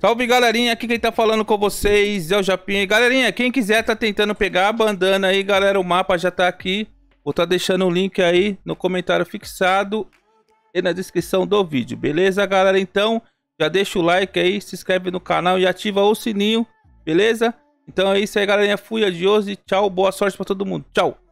Salve galerinha, aqui quem tá falando com vocês é o Japinha. Galerinha, quem quiser tá tentando pegar a bandana aí, galera, o mapa já tá aqui. Vou tá deixando o link aí no comentário fixado e na descrição do vídeo, beleza galera? Então, já deixa o like aí, se inscreve no canal e ativa o sininho, beleza? Então é isso aí galerinha, fui, adiós e tchau, boa sorte pra todo mundo, tchau!